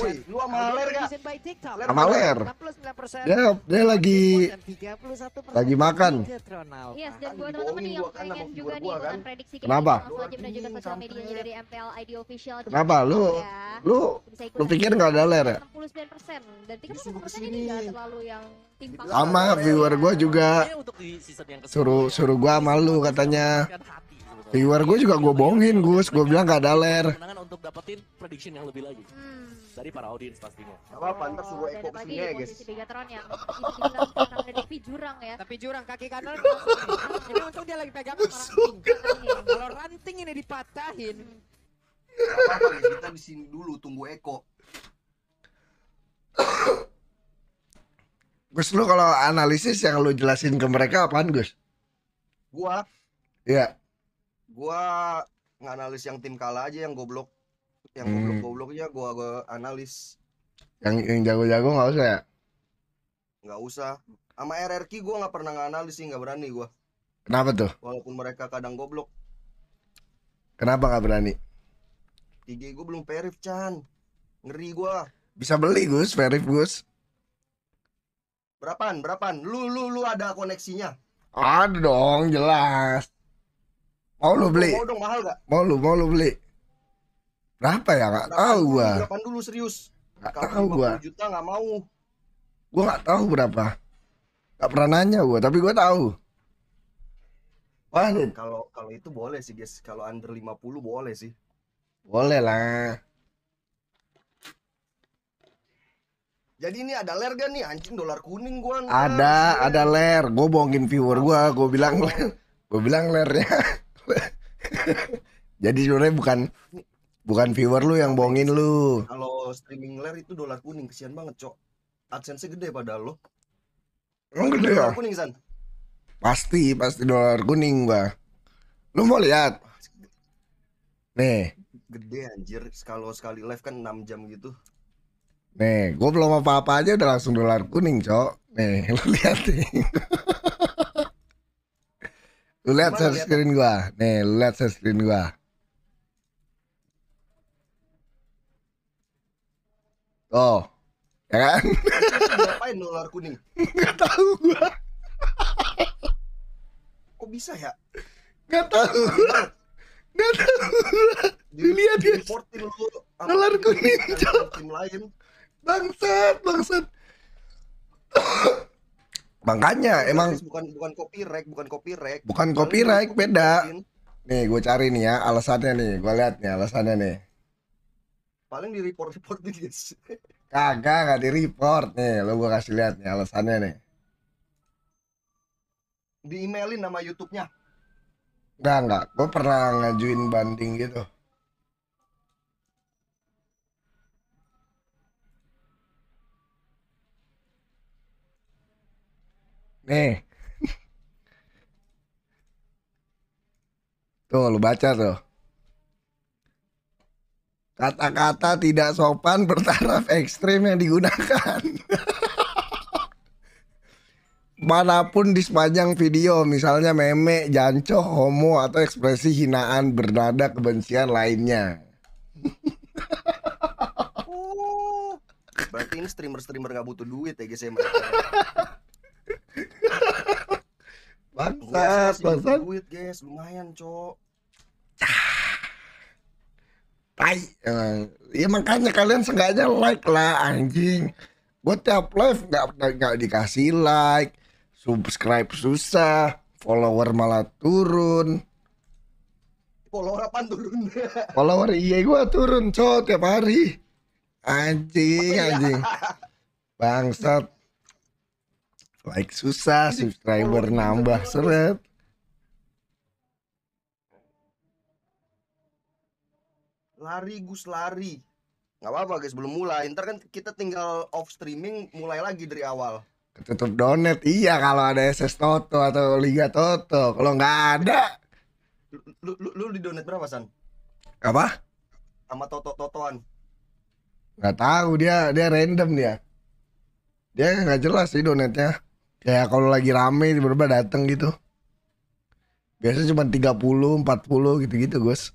Wih, lu sama Ler Dia dia lagi lagi makan. Yes, dan buat teman-teman yang pengen juga nih kan. ikutan prediksi kita Kenapa? dari MPL ID official. Kenapa lu iya. lu lu pikir enggak ada Ler ya? 69% dan ini enggak terlalu yang Sama viewer gua juga. Suruh ya, suruh gua malu katanya. Viewer gue juga gue bohongin Gus, gue bilang gak ada ler. Untuk dapetin prediction yang lebih lagi. Hmm dari para audiens pastinya. apa pantas sebuah oh, suruh Eko kesini ya guys. Begatron yang dibilang sekarang jurang ya. Tapi jurang, kaki kanan. ini untung dia lagi pegang sama ranting. Kalau ranting ini dipatahin. apa-apa kita di sini dulu tunggu Eko. Gus lu kalau analisis yang lu jelasin ke mereka apaan Gus? Gua. Iya. Gua nganalis yang tim kalah aja yang goblok yang hmm. goblok-gobloknya gua, gua analis yang yang jago-jago nggak usah ya nggak usah sama RRQ gua nggak pernah nganalis sih nggak berani gua kenapa tuh walaupun mereka kadang goblok kenapa nggak berani IG gua belum perif Chan ngeri gua bisa beli Gus perif Gus berapaan berapaan lu lu lu ada koneksinya ada dong jelas mau lu beli mau dong mahal gak mau lu mau lu beli Berapa ya? Gak tahu gua. Berapa dulu serius? Gak tahu gua. juta gak mau. Gua gak tahu berapa. Gak pernah nanya gua, tapi gua tahu. Wah, kalau kalau itu boleh sih, guys. Kalau under 50 boleh sih. Boleh lah. Jadi ini ada ler gak nih anjing dolar kuning gua. Nah. Ada, ada ler. Gua bohongin viewer gua, gua bilang ler. Gua bilang lernya. Jadi sebenarnya bukan Bukan viewer lu yang bohongin lu. Kalau streaming ler itu dolar kuning, kesian banget, Cok. AdSense gede pada lo. Emang gede ya? Dolar kuning, San. Pasti, pasti dolar kuning, Bah. Lu mau lihat? Nih. Gede anjir, kalau sekali live kan 6 jam gitu. Nih, gue belum apa-apa aja udah langsung dolar kuning, Cok. Nih, lu lihat nih. lu lihat share screen gua. Nih, lu lihat share screen gua. Oh, ya kan? Ngapain ular kuning? Gak tahu gua. Kok bisa ya? Gak tahu. Gak tahu. Dilihat dia. Importin lu. Ular kuning. Tim lain. Bangsat, bangsat. Makanya emang bukan bukan copyright, bukan copyright. Bukan copyright, beda. Nih gue cari nih ya alasannya nih, gue lihat nih alasannya nih paling di report report guys gitu kagak nggak di report nih lo gua kasih lihat nih alasannya nih di emailin nama YouTube-nya nggak enggak, gua pernah ngajuin banding gitu nih tuh lu baca tuh Kata-kata tidak sopan bertaraf ekstrim yang digunakan. Manapun di sepanjang video, misalnya meme, janco, homo, atau ekspresi hinaan bernada kebencian lainnya. berarti ini streamer-streamer nggak butuh duit ya guys ya. bangsat, bangsat. Duit guys, lumayan cok tai emang eh, ya makanya kalian sengaja like lah anjing gue tiap live nggak nggak dikasih like subscribe susah follower malah turun follower apa turun follower iya gue turun co tiap hari anjing iya? anjing bangsat like susah subscriber nambah seret lari Gus lari nggak apa-apa guys belum mulai ntar kan kita tinggal off streaming mulai lagi dari awal ketutup donet iya kalau ada SS Toto atau Liga Toto kalau nggak ada lu, lu, lu di donet berapa san apa sama Toto Totoan nggak tahu dia dia random dia dia nggak jelas sih donetnya kayak kalau lagi rame tiba-tiba dateng gitu biasanya cuma 30, 40 gitu-gitu Gus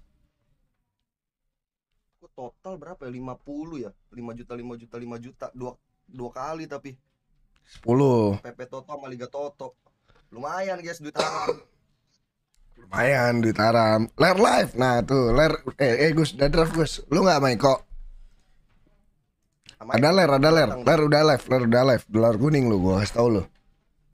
total berapa ya? 50 ya? 5 juta 5 juta 5 juta dua dua kali tapi 10 PP Toto sama Liga Toto. Lumayan guys duit haram. Lumayan duit haram. Ler live. Nah, tuh ler eh, eh Gus, udah draft Gus. Lu nggak main kok? Ada ler, ada ler. Ler udah live, ler udah live. Dolar kuning lu gue, kasih tau lu.